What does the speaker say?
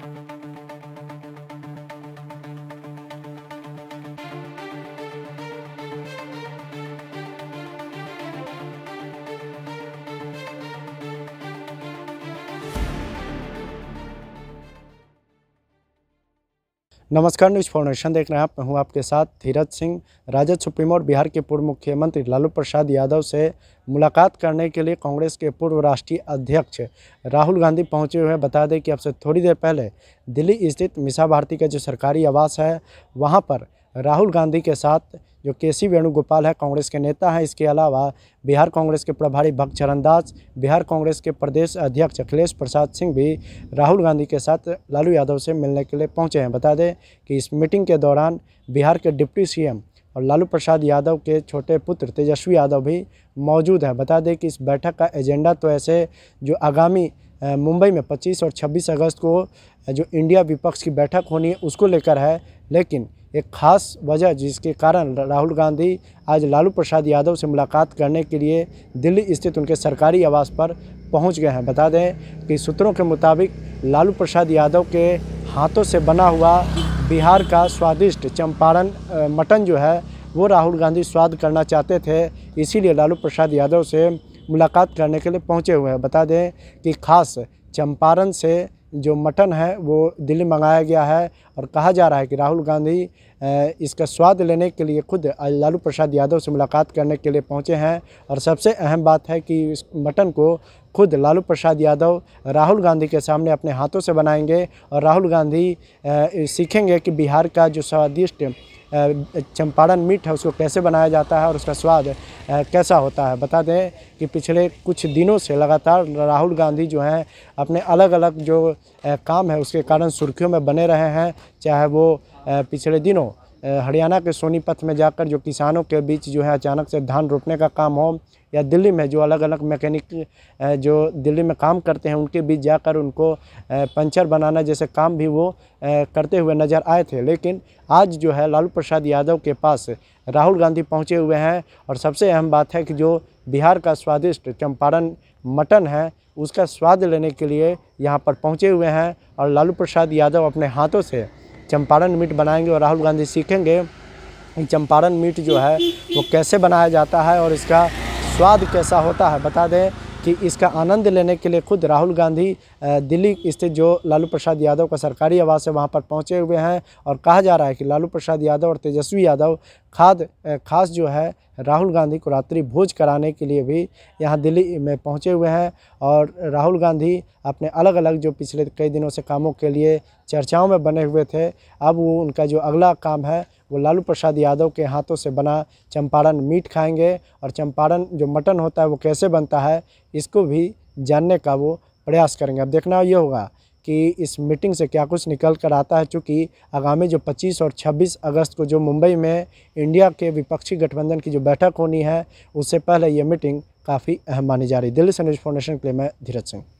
thank you नमस्कार news foundation देख रहे हैं आप मैं हूं आपके साथ धीरज सिंह राजद सुप्रीमो और बिहार के पूर्व मुख्यमंत्री लालू प्रसाद यादव से मुलाकात करने के लिए कांग्रेस के पूर्व राष्ट्रीय अध्यक्ष राहुल गांधी पहुंचे हुए हैं बता दें कि अब से थोड़ी देर पहले दिल्ली स्थित मिसा भारती का जो सरकारी आवास है वहाँ पर राहुल गांधी के साथ जो के सी वेणुगोपाल है कांग्रेस के नेता हैं इसके अलावा बिहार कांग्रेस के प्रभारी भक्त चरण दास बिहार कांग्रेस के प्रदेश अध्यक्ष अखिलेश प्रसाद सिंह भी राहुल गांधी के साथ लालू यादव से मिलने के लिए पहुंचे हैं बता दें कि इस मीटिंग के दौरान बिहार के डिप्टी सीएम और लालू प्रसाद यादव के छोटे पुत्र तेजस्वी यादव भी मौजूद हैं बता दें कि इस बैठक का एजेंडा तो ऐसे जो आगामी मुंबई में पच्चीस और छब्बीस अगस्त को जो इंडिया विपक्ष की बैठक होनी है उसको लेकर है लेकिन एक ख़ास वजह जिसके कारण राहुल गांधी आज लालू प्रसाद यादव से मुलाकात करने के लिए दिल्ली स्थित उनके सरकारी आवास पर पहुंच गए हैं बता दें कि सूत्रों के मुताबिक लालू प्रसाद यादव के हाथों से बना हुआ बिहार का स्वादिष्ट चंपारण मटन जो है वो राहुल गांधी स्वाद करना चाहते थे इसीलिए लालू प्रसाद यादव से मुलाकात करने के लिए पहुँचे हुए हैं बता दें कि खास चंपारण से जो मटन है वो दिल्ली मंगाया गया है और कहा जा रहा है कि राहुल गांधी इसका स्वाद लेने के लिए खुद लालू प्रसाद यादव से मुलाकात करने के लिए पहुंचे हैं और सबसे अहम बात है कि इस मटन को खुद लालू प्रसाद यादव राहुल गांधी के सामने अपने हाथों से बनाएंगे और राहुल गांधी सीखेंगे कि बिहार का जो स्वादिष्ट चंपारण मीट है उसको कैसे बनाया जाता है और उसका स्वाद कैसा होता है बता दें कि पिछले कुछ दिनों से लगातार राहुल गांधी जो हैं अपने अलग अलग जो काम है उसके कारण सुर्खियों में बने रहे हैं चाहे वो पिछले दिनों हरियाणा के सोनीपत में जाकर जो किसानों के बीच जो है अचानक से धान रोपने का काम हो या दिल्ली में जो अलग अलग मैकेनिक जो दिल्ली में काम करते हैं उनके बीच जाकर उनको पंचर बनाना जैसे काम भी वो करते हुए नज़र आए थे लेकिन आज जो है लालू प्रसाद यादव के पास राहुल गांधी पहुँचे हुए हैं और सबसे अहम बात है कि जो बिहार का स्वादिष्ट चंपारण मटन है उसका स्वाद लेने के लिए यहाँ पर पहुँचे हुए हैं और लालू प्रसाद यादव अपने हाथों से चंपारण मीट बनाएंगे और राहुल गांधी सीखेंगे कि चंपारण मीट जो है वो कैसे बनाया जाता है और इसका स्वाद कैसा होता है बता दें कि इसका आनंद लेने के लिए खुद राहुल गांधी दिल्ली स्थित जो लालू प्रसाद यादव का सरकारी आवास है वहाँ पर पहुँचे हुए हैं और कहा जा रहा है कि लालू प्रसाद यादव और तेजस्वी यादव खाद खास जो है राहुल गांधी को रात्रि भोज कराने के लिए भी यहाँ दिल्ली में पहुँचे हुए हैं और राहुल गांधी अपने अलग अलग जो पिछले कई दिनों से कामों के लिए चर्चाओं में बने हुए थे अब वो उनका जो अगला काम है वो लालू प्रसाद यादव के हाथों से बना चंपारण मीट खाएंगे और चंपारण जो मटन होता है वो कैसे बनता है इसको भी जानने का वो प्रयास करेंगे अब देखना ये होगा कि इस मीटिंग से क्या कुछ निकल कर आता है चूँकि आगामी जो 25 और 26 अगस्त को जो मुंबई में इंडिया के विपक्षी गठबंधन की जो बैठक होनी है उससे पहले ये मीटिंग काफ़ी अहम मानी जा रही दिल्ली से न्यूज़ फाउंडेशन के लिए मैं धीरज सिंह